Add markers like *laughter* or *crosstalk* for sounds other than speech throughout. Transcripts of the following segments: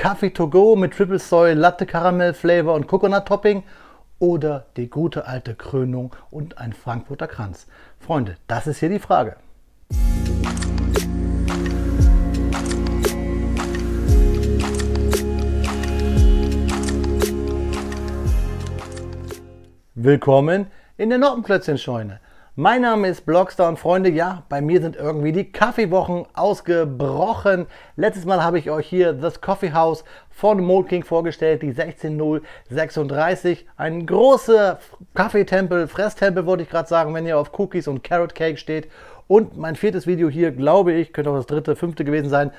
Kaffee to go mit Triple Soy, Latte Karamell Flavor und Coconut Topping oder die gute alte Krönung und ein Frankfurter Kranz? Freunde, das ist hier die Frage. Willkommen in der Noppenplätzchen-Scheune. Mein Name ist Blogstar und Freunde, ja, bei mir sind irgendwie die Kaffeewochen ausgebrochen. Letztes Mal habe ich euch hier das Coffee House von Mold King vorgestellt, die 16036. Ein großer Kaffeetempel, Fresstempel wollte ich gerade sagen, wenn ihr auf Cookies und Carrot Cake steht. Und mein viertes Video hier, glaube ich, könnte auch das dritte, fünfte gewesen sein,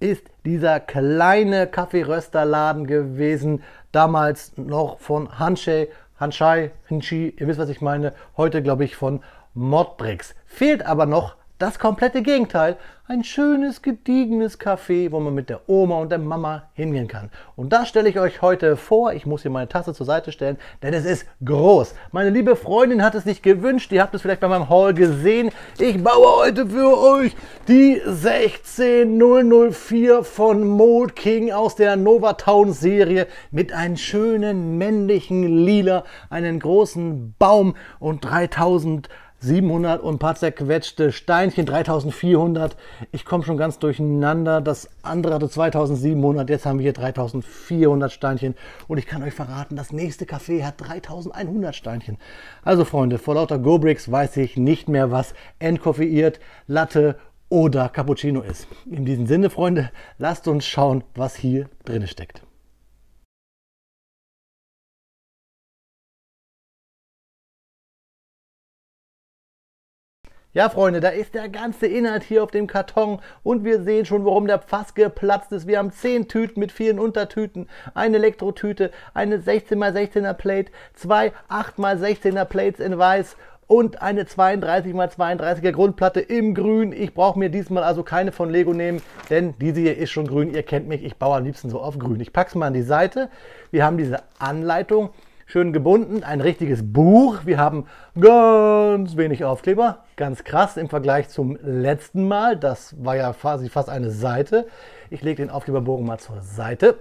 ist dieser kleine Kaffeerösterladen gewesen, damals noch von Hanshei Hanshai, Hinshi, ihr wisst, was ich meine. Heute, glaube ich, von Modbricks. Fehlt aber noch das komplette Gegenteil. Ein schönes, gediegenes Café, wo man mit der Oma und der Mama hingehen kann. Und das stelle ich euch heute vor. Ich muss hier meine Tasse zur Seite stellen, denn es ist groß. Meine liebe Freundin hat es nicht gewünscht. Ihr habt es vielleicht bei meinem Haul gesehen. Ich baue heute für euch die 16004 von Mold King aus der Novatown Serie mit einem schönen männlichen Lila, einen großen Baum und 3000 700 und ein paar zerquetschte Steinchen, 3400. Ich komme schon ganz durcheinander. Das andere hatte 2700, jetzt haben wir hier 3400 Steinchen. Und ich kann euch verraten, das nächste Café hat 3100 Steinchen. Also Freunde, vor lauter Gobricks weiß ich nicht mehr, was entkoffeiert, Latte oder Cappuccino ist. In diesem Sinne, Freunde, lasst uns schauen, was hier drin steckt. Ja, Freunde, da ist der ganze Inhalt hier auf dem Karton und wir sehen schon, warum der Pfass geplatzt ist. Wir haben 10 Tüten mit vielen Untertüten, eine Elektrotüte, eine 16x16er Plate, zwei 8x16er Plates in weiß und eine 32x32er Grundplatte im Grün. Ich brauche mir diesmal also keine von Lego nehmen, denn diese hier ist schon grün. Ihr kennt mich, ich baue am liebsten so auf grün. Ich packe es mal an die Seite. Wir haben diese Anleitung schön gebunden, ein richtiges Buch. Wir haben ganz wenig Aufkleber. Ganz krass im Vergleich zum letzten Mal. Das war ja quasi fast eine Seite. Ich lege den Aufkleberbogen mal zur Seite.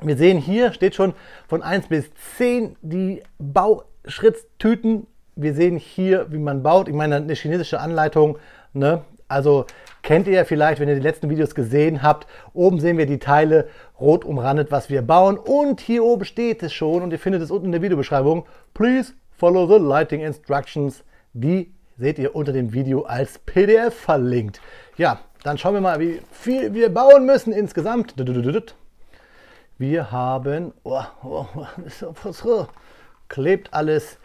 Wir sehen hier steht schon von 1 bis 10 die Bauschrittstüten. Wir sehen hier, wie man baut. Ich meine, eine chinesische Anleitung. Ne? Also kennt ihr ja vielleicht, wenn ihr die letzten Videos gesehen habt. Oben sehen wir die Teile rot umrandet, was wir bauen. Und hier oben steht es schon und ihr findet es unten in der Videobeschreibung. Please follow the lighting instructions. Die seht ihr unter dem Video als PDF verlinkt. Ja, dann schauen wir mal, wie viel wir bauen müssen insgesamt. Wir haben... Oh, oh, ist so, so, klebt alles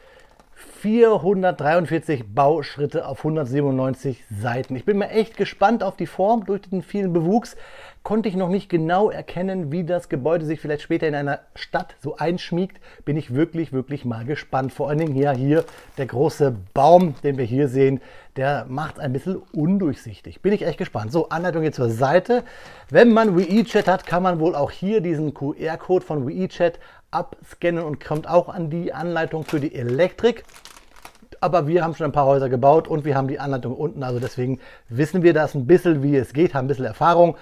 443 Bauschritte auf 197 Seiten. Ich bin mal echt gespannt auf die Form. Durch den vielen Bewuchs konnte ich noch nicht genau erkennen, wie das Gebäude sich vielleicht später in einer Stadt so einschmiegt. Bin ich wirklich, wirklich mal gespannt. Vor allen Dingen ja hier der große Baum, den wir hier sehen, der macht es ein bisschen undurchsichtig. Bin ich echt gespannt. So, Anleitung jetzt zur Seite. Wenn man WeChat hat, kann man wohl auch hier diesen QR-Code von WeChat abscannen und kommt auch an die Anleitung für die Elektrik aber wir haben schon ein paar Häuser gebaut und wir haben die Anleitung unten. Also deswegen wissen wir das ein bisschen, wie es geht, haben ein bisschen Erfahrung.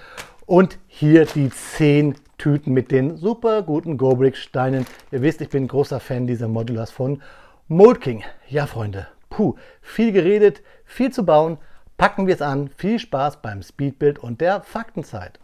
Und hier die 10 Tüten mit den super guten Gobrick-Steinen. Ihr wisst, ich bin großer Fan dieser Modulars von Moldking. Ja, Freunde, puh, viel geredet, viel zu bauen. Packen wir es an. Viel Spaß beim Speedbild und der Faktenzeit.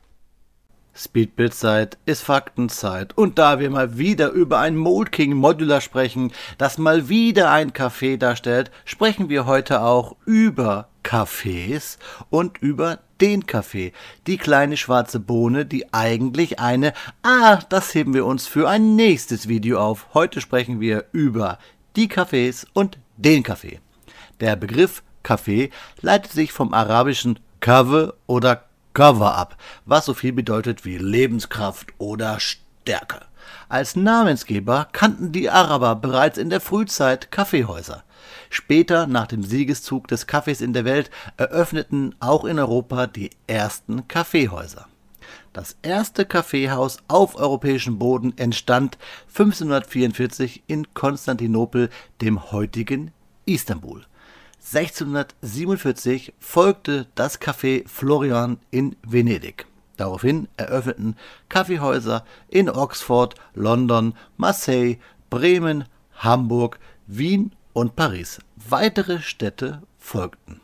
Speedbit-Zeit ist Faktenzeit. Und da wir mal wieder über ein Mold King Modular sprechen, das mal wieder ein Café darstellt, sprechen wir heute auch über Cafés und über den Kaffee. Die kleine schwarze Bohne, die eigentlich eine... Ah, das heben wir uns für ein nächstes Video auf. Heute sprechen wir über die Cafés und den Kaffee. Der Begriff Kaffee leitet sich vom arabischen Kave oder Cover-Up, was so viel bedeutet wie Lebenskraft oder Stärke. Als Namensgeber kannten die Araber bereits in der Frühzeit Kaffeehäuser. Später, nach dem Siegeszug des Kaffees in der Welt, eröffneten auch in Europa die ersten Kaffeehäuser. Das erste Kaffeehaus auf europäischem Boden entstand 1544 in Konstantinopel, dem heutigen Istanbul. 1647 folgte das Café Florian in Venedig. Daraufhin eröffneten Kaffeehäuser in Oxford, London, Marseille, Bremen, Hamburg, Wien und Paris. Weitere Städte folgten.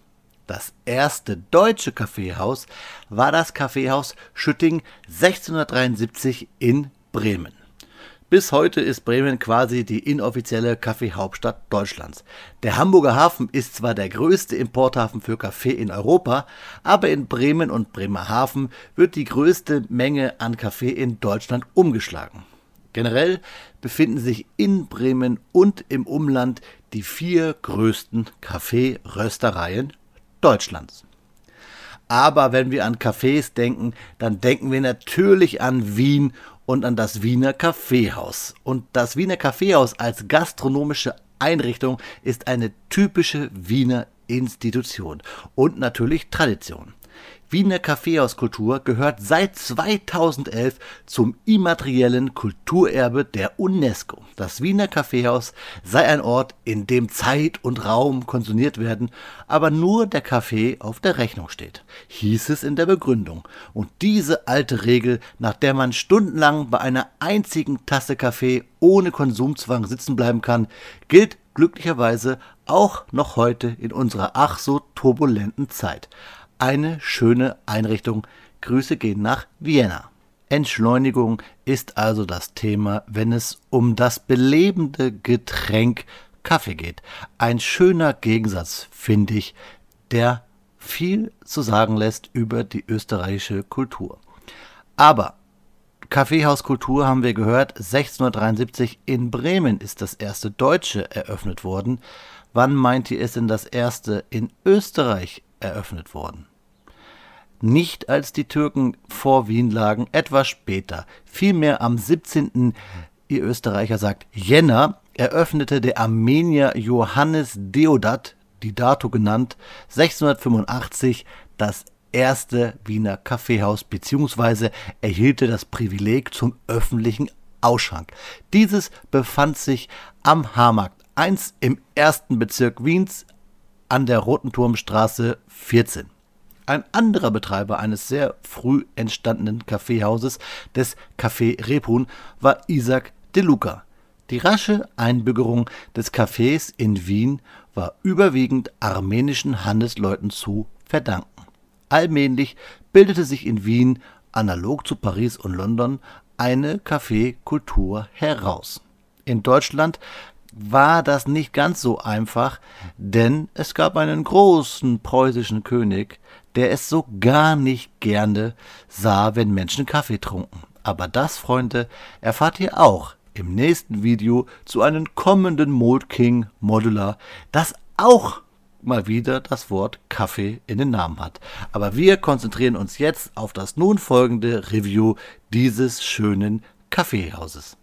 Das erste deutsche Kaffeehaus war das Kaffeehaus Schütting 1673 in Bremen. Bis heute ist Bremen quasi die inoffizielle Kaffeehauptstadt Deutschlands. Der Hamburger Hafen ist zwar der größte Importhafen für Kaffee in Europa, aber in Bremen und Bremerhaven wird die größte Menge an Kaffee in Deutschland umgeschlagen. Generell befinden sich in Bremen und im Umland die vier größten Kaffeeröstereien Deutschlands. Aber wenn wir an Cafés denken, dann denken wir natürlich an Wien und an das Wiener Kaffeehaus. Und das Wiener Kaffeehaus als gastronomische Einrichtung ist eine typische Wiener Institution und natürlich Tradition. Wiener Kaffeehauskultur gehört seit 2011 zum immateriellen Kulturerbe der UNESCO. Das Wiener Kaffeehaus sei ein Ort, in dem Zeit und Raum konsumiert werden, aber nur der Kaffee auf der Rechnung steht, hieß es in der Begründung. Und diese alte Regel, nach der man stundenlang bei einer einzigen Tasse Kaffee ohne Konsumzwang sitzen bleiben kann, gilt glücklicherweise auch noch heute in unserer ach so turbulenten Zeit eine schöne Einrichtung. Grüße gehen nach Vienna. Entschleunigung ist also das Thema, wenn es um das belebende Getränk Kaffee geht. Ein schöner Gegensatz, finde ich, der viel zu sagen lässt über die österreichische Kultur. Aber Kaffeehauskultur haben wir gehört, 1673 in Bremen ist das erste deutsche eröffnet worden. Wann meint ihr, ist denn das erste in Österreich eröffnet worden. Nicht als die Türken vor Wien lagen, etwas später, vielmehr am 17. ihr Österreicher sagt Jänner, eröffnete der Armenier Johannes Deodat, die Dato genannt, 685 das erste Wiener Kaffeehaus bzw. erhielte das Privileg zum öffentlichen Ausschank. Dieses befand sich am Haarmarkt 1 im ersten Bezirk Wiens an der Rotenturmstraße 14. Ein anderer Betreiber eines sehr früh entstandenen Kaffeehauses, des Café Repun, war Isaac De Luca. Die rasche Einbürgerung des Cafés in Wien war überwiegend armenischen Handelsleuten zu verdanken. Allmählich bildete sich in Wien, analog zu Paris und London, eine Kaffeekultur heraus. In Deutschland war das nicht ganz so einfach, denn es gab einen großen preußischen König, der es so gar nicht gerne sah, wenn Menschen Kaffee trunken. Aber das, Freunde, erfahrt ihr auch im nächsten Video zu einem kommenden Mode King Modular, das auch mal wieder das Wort Kaffee in den Namen hat. Aber wir konzentrieren uns jetzt auf das nun folgende Review dieses schönen Kaffeehauses.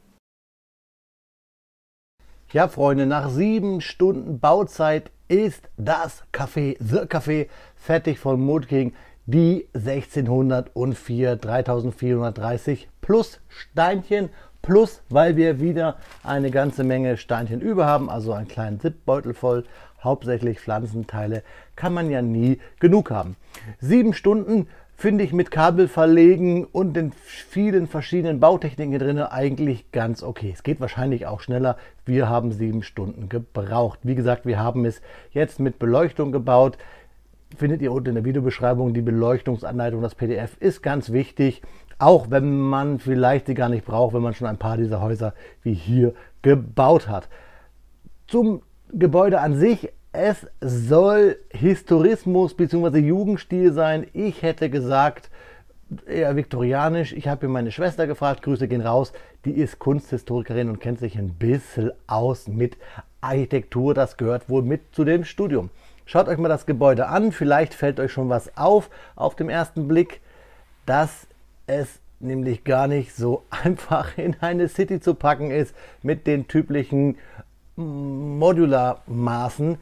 Ja, Freunde, nach sieben Stunden Bauzeit ist das Café, The Café, fertig von Mutking, die 1604 3430 plus Steinchen plus, weil wir wieder eine ganze Menge Steinchen über haben, also einen kleinen Zipbeutel voll, hauptsächlich Pflanzenteile, kann man ja nie genug haben. Sieben Stunden finde ich mit Kabel verlegen und den vielen verschiedenen Bautechniken drin eigentlich ganz okay. Es geht wahrscheinlich auch schneller. Wir haben sieben Stunden gebraucht. Wie gesagt, wir haben es jetzt mit Beleuchtung gebaut. Findet ihr unten in der Videobeschreibung die Beleuchtungsanleitung. Das PDF ist ganz wichtig, auch wenn man vielleicht sie gar nicht braucht, wenn man schon ein paar dieser Häuser wie hier gebaut hat. Zum Gebäude an sich es soll Historismus bzw. Jugendstil sein. Ich hätte gesagt, eher viktorianisch. Ich habe hier meine Schwester gefragt, Grüße gehen raus. Die ist Kunsthistorikerin und kennt sich ein bisschen aus mit Architektur. Das gehört wohl mit zu dem Studium. Schaut euch mal das Gebäude an. Vielleicht fällt euch schon was auf auf dem ersten Blick, dass es nämlich gar nicht so *laughs* einfach in eine City zu packen ist mit den typischen Modularmaßen,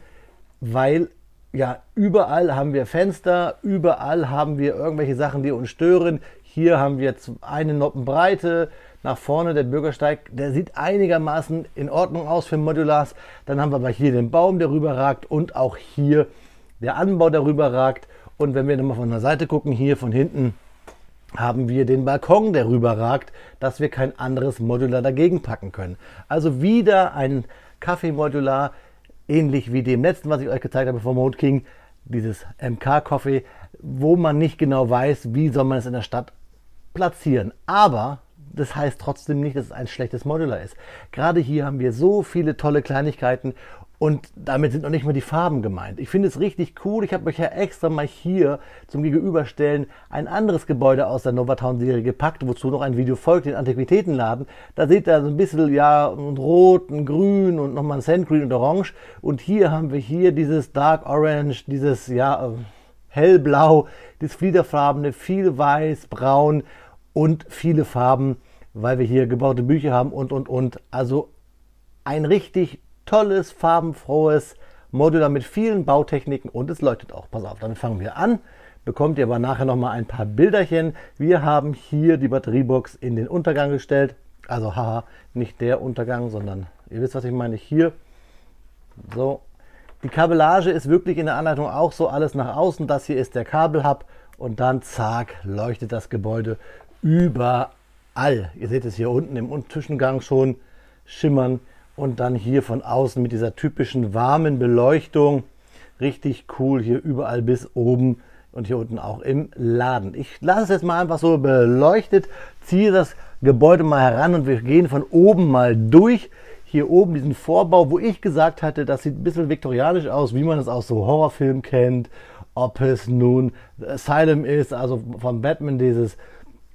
weil ja, überall haben wir Fenster, überall haben wir irgendwelche Sachen, die uns stören. Hier haben wir jetzt eine Noppenbreite. Nach vorne der Bürgersteig, der sieht einigermaßen in Ordnung aus für Modulars. Dann haben wir aber hier den Baum, der rüberragt und auch hier der Anbau, der rüberragt. Und wenn wir nochmal von der Seite gucken, hier von hinten haben wir den Balkon, der rüberragt, dass wir kein anderes Modular dagegen packen können. Also wieder ein Kaffeemodular, ähnlich wie dem letzten, was ich euch gezeigt habe vom Mode King, dieses MK-Coffee, wo man nicht genau weiß, wie soll man es in der Stadt platzieren. Aber das heißt trotzdem nicht, dass es ein schlechtes Modular ist. Gerade hier haben wir so viele tolle Kleinigkeiten und damit sind noch nicht mal die Farben gemeint. Ich finde es richtig cool. Ich habe euch ja extra mal hier zum Gegenüberstellen ein anderes Gebäude aus der Novatown-Serie gepackt, wozu noch ein Video folgt, den Antiquitätenladen. Da seht ihr so also ein bisschen, ja, ein Rot, ein Grün und nochmal ein Sandgrün und Orange. Und hier haben wir hier dieses Dark Orange, dieses, ja, äh, hellblau, das fliederfarbene, viel weiß, braun und viele Farben, weil wir hier gebaute Bücher haben und, und, und. Also ein richtig tolles, farbenfrohes Modular mit vielen Bautechniken und es leuchtet auch. Pass auf, dann fangen wir an. Bekommt ihr aber nachher nochmal ein paar Bilderchen. Wir haben hier die Batteriebox in den Untergang gestellt. Also haha, nicht der Untergang, sondern ihr wisst, was ich meine, hier. So. Die Kabellage ist wirklich in der Anleitung auch so alles nach außen. Das hier ist der Kabelhub und dann zack, leuchtet das Gebäude überall. Ihr seht es hier unten im Zwischengang schon schimmern und dann hier von außen mit dieser typischen warmen Beleuchtung. Richtig cool hier überall bis oben und hier unten auch im Laden. Ich lasse es jetzt mal einfach so beleuchtet, ziehe das Gebäude mal heran und wir gehen von oben mal durch. Hier oben diesen Vorbau, wo ich gesagt hatte, das sieht ein bisschen viktorianisch aus, wie man es aus so Horrorfilmen kennt. Ob es nun Asylum ist, also von Batman dieses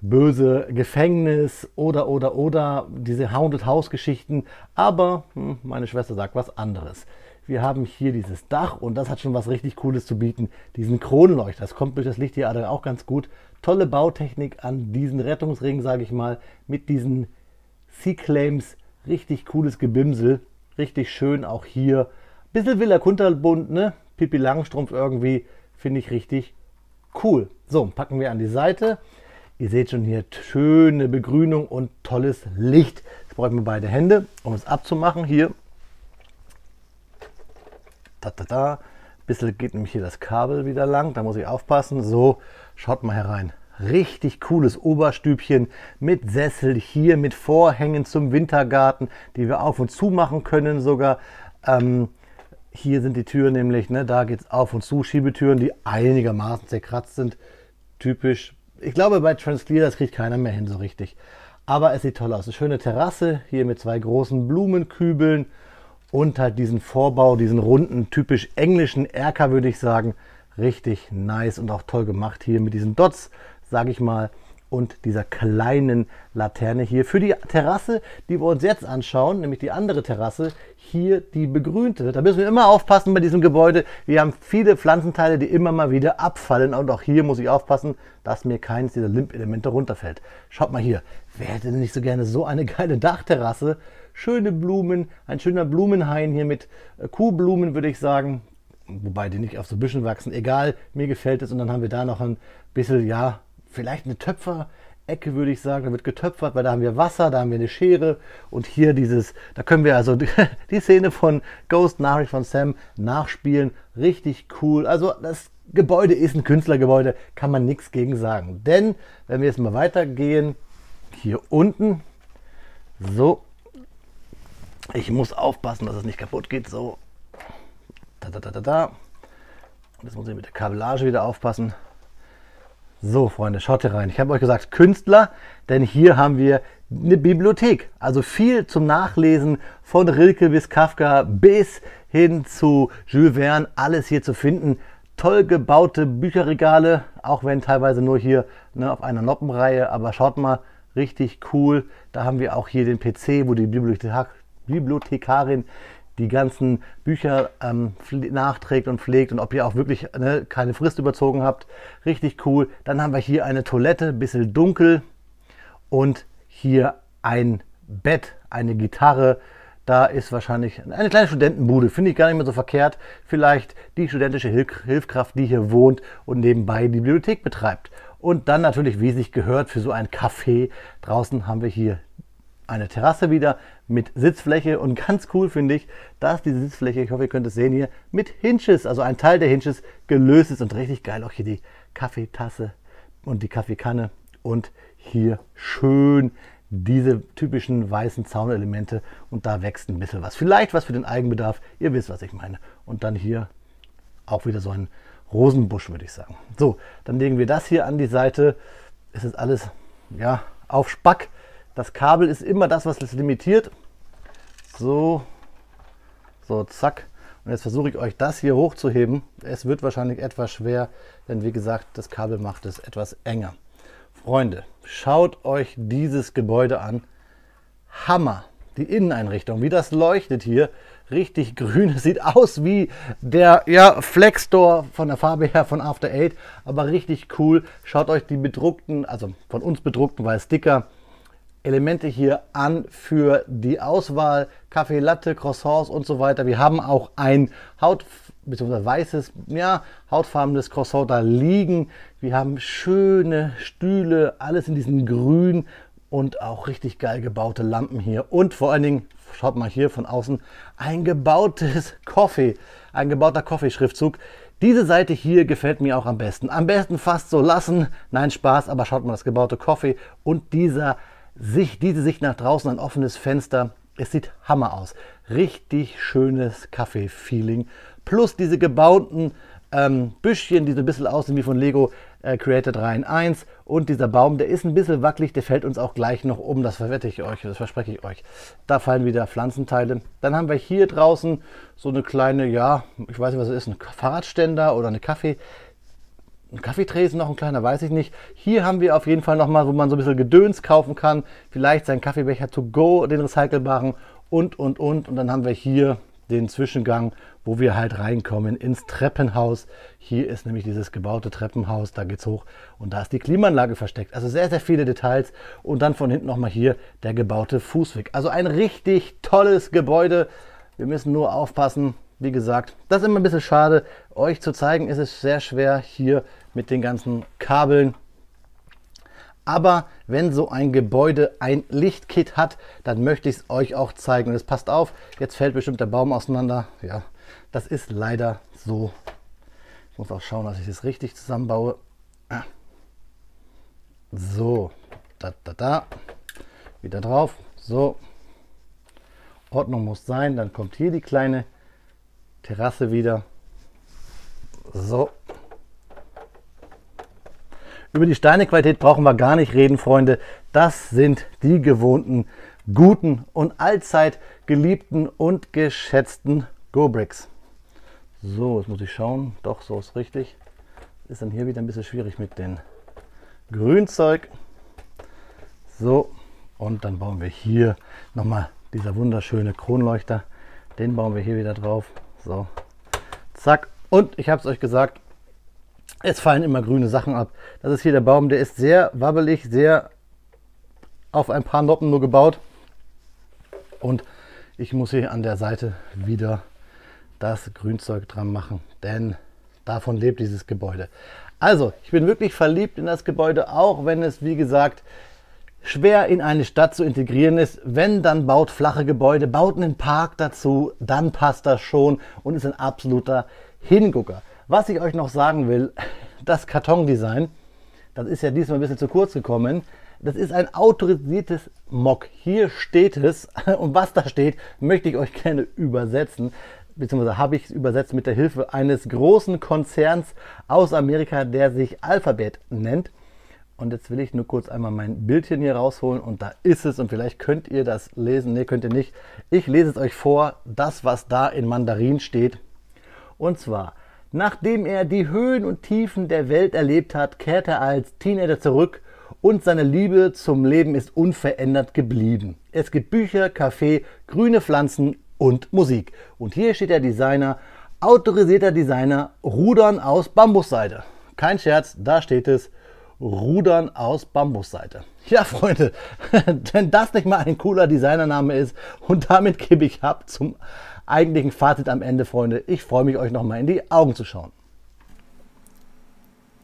böse Gefängnis oder, oder, oder, diese Haunted House Geschichten. Aber hm, meine Schwester sagt was anderes. Wir haben hier dieses Dach und das hat schon was richtig Cooles zu bieten. Diesen Kronleuchter, das kommt durch das Licht hier auch ganz gut. Tolle Bautechnik an diesen Rettungsring, sage ich mal, mit diesen Sea-Claims. Richtig cooles Gebimsel, richtig schön auch hier. Bissel Villa Kunterbund, ne? Pippi Langstrumpf irgendwie, finde ich richtig cool. So, packen wir an die Seite. Ihr seht schon hier schöne Begrünung und tolles Licht. Jetzt bräuchten wir beide Hände, um es abzumachen. Hier. Da, da, da. Bisschen geht nämlich hier das Kabel wieder lang. Da muss ich aufpassen. So, schaut mal herein richtig cooles Oberstübchen mit Sessel hier, mit Vorhängen zum Wintergarten, die wir auf und zu machen können sogar. Ähm, hier sind die Türen nämlich, ne, da geht es auf und zu, Schiebetüren, die einigermaßen zerkratzt sind. Typisch ich glaube, bei Transclear, das kriegt keiner mehr hin so richtig. Aber es sieht toll aus. Eine schöne Terrasse hier mit zwei großen Blumenkübeln und halt diesen Vorbau, diesen runden, typisch englischen Erker, würde ich sagen. Richtig nice und auch toll gemacht hier mit diesen Dots, sage ich mal und dieser kleinen Laterne hier. Für die Terrasse, die wir uns jetzt anschauen, nämlich die andere Terrasse, hier die begrünte. Da müssen wir immer aufpassen bei diesem Gebäude. Wir haben viele Pflanzenteile, die immer mal wieder abfallen. Und auch hier muss ich aufpassen, dass mir keins dieser Limp-Elemente runterfällt. Schaut mal hier, wer hätte denn nicht so gerne so eine *laughs* geile Dachterrasse? Schöne Blumen, ein schöner Blumenhain hier mit äh, Kuhblumen, würde ich sagen. Wobei die nicht auf so Büschen wachsen. Egal, mir gefällt es. Und dann haben wir da noch ein bisschen, ja, vielleicht eine Töpferecke, würde ich sagen. Da wird getöpfert, weil da haben wir Wasser, da haben wir eine Schere und hier dieses, da können wir also *laughs* die Szene von Ghost Nachricht von Sam nachspielen. Richtig cool. Also das Gebäude ist ein Künstlergebäude, kann man nichts gegen sagen. Denn wenn wir jetzt mal weitergehen, hier unten, so, ich muss aufpassen, dass es nicht kaputt geht, so, da, da, da, da, da. Und jetzt muss ich mit der Kabellage wieder aufpassen. So, Freunde, schaut hier rein. Ich habe euch gesagt Künstler, denn hier haben wir eine Bibliothek. Also viel zum Nachlesen von Rilke bis Kafka bis hin zu Jules Verne. Alles hier zu finden. Toll gebaute Bücherregale, auch wenn teilweise nur hier ne, auf einer Noppenreihe. Aber schaut mal, richtig cool. Da haben wir auch hier den PC, wo die Bibliothek Bibliothekarin die ganzen Bücher ähm, nachträgt und pflegt und ob ihr auch wirklich ne, keine Frist überzogen habt. Richtig cool. Dann haben wir hier eine Toilette, ein bisschen dunkel und hier ein Bett, eine Gitarre. Da ist wahrscheinlich eine kleine Studentenbude, finde ich gar nicht mehr so verkehrt. Vielleicht die studentische Hilf Hilfkraft, die hier wohnt und nebenbei die Bibliothek betreibt. Und dann natürlich, wie sich gehört, für so ein Café draußen haben wir hier eine Terrasse wieder mit Sitzfläche und ganz cool finde ich, dass diese Sitzfläche, ich hoffe ihr könnt es sehen hier, mit Hinges, also ein Teil der Hinges gelöst ist und richtig geil auch hier die Kaffeetasse und die Kaffeekanne und hier schön diese typischen weißen Zaunelemente und da wächst ein bisschen was. Vielleicht was für den Eigenbedarf, ihr wisst, was ich meine. Und dann hier auch wieder so ein Rosenbusch, würde ich sagen. So, dann legen wir das hier an die Seite. Es ist alles ja, auf Spack das Kabel ist immer das, was es limitiert. So, so, zack. Und jetzt versuche ich euch das hier hochzuheben. Es wird wahrscheinlich etwas schwer, denn wie gesagt, das Kabel macht es etwas enger. Freunde, schaut euch dieses Gebäude an. Hammer! Die Inneneinrichtung, wie das leuchtet hier, richtig grün. *laughs* sieht aus wie der ja, Flex Store von der Farbe her von After Eight, aber richtig cool. Schaut euch die bedruckten, also von uns bedruckten, weil Sticker Elemente hier an für die Auswahl. Kaffee, Latte, Croissants und so weiter. Wir haben auch ein Haut- bzw. weißes, ja, hautfarbenes Croissant da liegen. Wir haben schöne Stühle, alles in diesem Grün und auch richtig geil gebaute Lampen hier. Und vor allen Dingen, schaut mal hier von außen, ein gebautes *laughs* Coffee, ein gebauter coffee Diese Seite hier gefällt mir auch am besten. Am besten fast so lassen. Nein, Spaß, aber schaut mal, das gebaute Coffee und dieser sich, diese Sicht nach draußen, ein offenes Fenster. Es sieht Hammer aus. Richtig schönes Kaffee-Feeling. Plus diese gebauten ähm, Büschchen, die so ein bisschen aussehen wie von Lego äh, Creator 3 in 1. Und dieser Baum, der ist ein bisschen wackelig, der fällt uns auch gleich noch um. Das verwette ich euch, das verspreche ich euch. Da fallen wieder Pflanzenteile. Dann haben wir hier draußen so eine kleine, ja, ich weiß nicht, was es ist, ein Fahrradständer oder eine Kaffee ein Kaffeetresen noch ein kleiner, weiß ich nicht. Hier haben wir auf jeden Fall nochmal, wo man so ein bisschen Gedöns kaufen kann. Vielleicht seinen Kaffeebecher to go, den recycelbaren und, und, und. Und dann haben wir hier den Zwischengang, wo wir halt reinkommen ins Treppenhaus. Hier ist nämlich dieses gebaute Treppenhaus, da geht's hoch und da ist die Klimaanlage versteckt. Also sehr, sehr viele Details und dann von hinten nochmal hier der gebaute Fußweg. Also ein richtig tolles Gebäude. Wir müssen nur aufpassen, wie gesagt, das ist immer ein bisschen schade, euch zu zeigen, ist es sehr schwer hier mit den ganzen Kabeln. Aber wenn so ein Gebäude ein Lichtkit hat, dann möchte ich es euch auch zeigen. Und es passt auf, jetzt fällt bestimmt der Baum auseinander. Ja, das ist leider so. Ich muss auch schauen, dass ich das richtig zusammenbaue. So, da, da, da. Wieder drauf. So. Ordnung muss sein. Dann kommt hier die kleine Terrasse wieder. So. Über die Steinequalität brauchen wir gar nicht reden, Freunde. Das sind die gewohnten, guten und allzeit geliebten und geschätzten Go-Bricks. So, jetzt muss ich schauen. Doch, so ist richtig. Ist dann hier wieder ein bisschen schwierig mit dem Grünzeug. So, und dann bauen wir hier nochmal dieser wunderschöne Kronleuchter. Den bauen wir hier wieder drauf. So, zack. Und ich habe es euch gesagt, es fallen immer grüne Sachen ab. Das ist hier der Baum, der ist sehr wabbelig, sehr auf ein paar Noppen nur gebaut. Und ich muss hier an der Seite wieder das Grünzeug dran machen, denn davon lebt dieses Gebäude. Also, ich bin wirklich verliebt in das Gebäude, auch wenn es, wie gesagt, schwer in eine Stadt zu integrieren ist. Wenn, dann baut flache Gebäude, baut einen Park dazu, dann passt das schon und ist ein absoluter Hingucker. Was ich euch noch sagen will, *laughs* das Kartondesign, das ist ja diesmal ein bisschen zu kurz gekommen. Das ist ein autorisiertes Mock. Hier steht es. *laughs* Und was da steht, möchte ich euch gerne übersetzen. Beziehungsweise habe ich es übersetzt mit der Hilfe eines großen Konzerns aus Amerika, der sich Alphabet nennt. Und jetzt will ich nur kurz einmal mein Bildchen hier rausholen und da ist es und vielleicht könnt ihr das lesen. Ne, könnt ihr nicht. Ich lese es euch vor, das was da in Mandarin steht. Und zwar, nachdem er die Höhen und Tiefen der Welt erlebt hat, kehrt er als Teenager zurück und seine Liebe zum Leben ist unverändert geblieben. Es gibt Bücher, Kaffee, grüne Pflanzen und Musik. Und hier steht der Designer, autorisierter Designer, Rudern aus Bambusseite. Kein Scherz, da steht es. Rudern aus Bambusseite. Ja, Freunde, *laughs* wenn das nicht mal ein cooler Designername ist und damit gebe ich ab zum eigentlichen Fazit am Ende, Freunde. Ich freue mich, euch nochmal in die Augen zu schauen.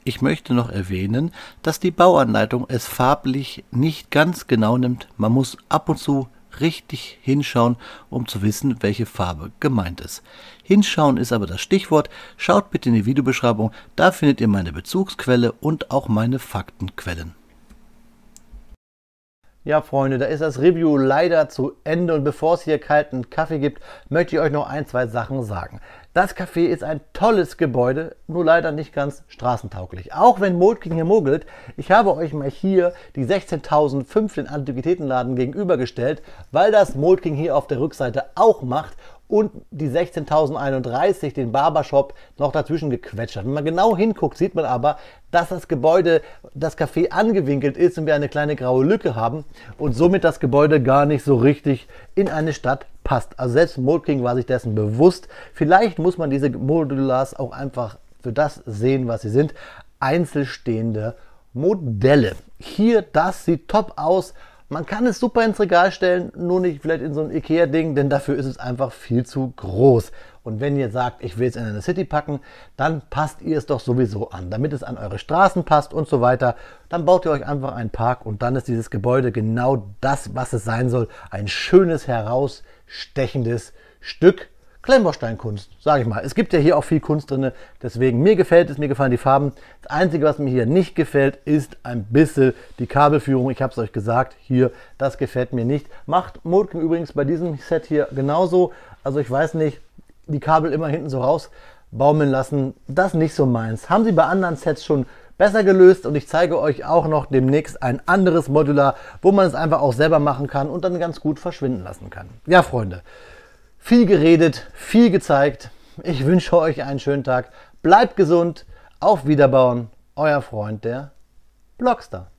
Ich möchte noch erwähnen, dass die Bauanleitung es farblich nicht ganz genau nimmt. Man muss ab und zu richtig hinschauen, um zu wissen, welche Farbe gemeint ist. Hinschauen ist aber das Stichwort. Schaut bitte in die Videobeschreibung, da findet ihr meine Bezugsquelle und auch meine Faktenquellen. Ja, Freunde, da ist das Review leider zu Ende und bevor es hier kalten Kaffee gibt, möchte ich euch noch ein, zwei Sachen sagen. Das Café ist ein tolles Gebäude, nur leider nicht ganz straßentauglich. Auch wenn Moltking hier mogelt, ich habe euch mal hier die 16.005 den Antiquitätenladen gegenübergestellt, weil das Moltking hier auf der Rückseite auch macht und die 16.031 den Barbershop noch dazwischen gequetscht hat. Wenn man genau hinguckt, sieht man aber, dass das Gebäude das Café angewinkelt ist und wir eine kleine graue Lücke haben und somit das Gebäude gar nicht so richtig in eine Stadt passt. Also selbst Moldking war sich dessen bewusst. Vielleicht muss man diese Modulars auch einfach für das sehen, was sie sind. Einzelstehende Modelle. Hier, das sieht top aus, man kann es super ins Regal stellen, nur nicht vielleicht in so ein Ikea-Ding, denn dafür ist es einfach viel zu groß. Und wenn ihr sagt, ich will es in eine City packen, dann passt ihr es doch sowieso an, damit es an eure Straßen passt und so weiter. Dann baut ihr euch einfach einen Park und dann ist dieses Gebäude genau das, was es sein soll. Ein schönes, herausstechendes Stück Klemmbausteinkunst, sage ich mal. Es gibt ja hier auch viel Kunst drin, deswegen mir gefällt es, mir gefallen die Farben. Das Einzige, was mir hier nicht gefällt, ist ein bisschen die Kabelführung. Ich habe es euch gesagt, hier, das gefällt mir nicht. Macht Motken übrigens bei diesem Set hier genauso. Also ich weiß nicht, die Kabel immer hinten so rausbaumeln lassen, das nicht so meins. Haben sie bei anderen Sets schon besser gelöst und ich zeige euch auch noch demnächst ein anderes Modular, wo man es einfach auch selber machen kann und dann ganz gut verschwinden lassen kann. Ja, Freunde viel geredet, viel gezeigt. Ich wünsche euch einen schönen Tag. Bleibt gesund. Auf Wiederbauen. Euer Freund, der Blogstar.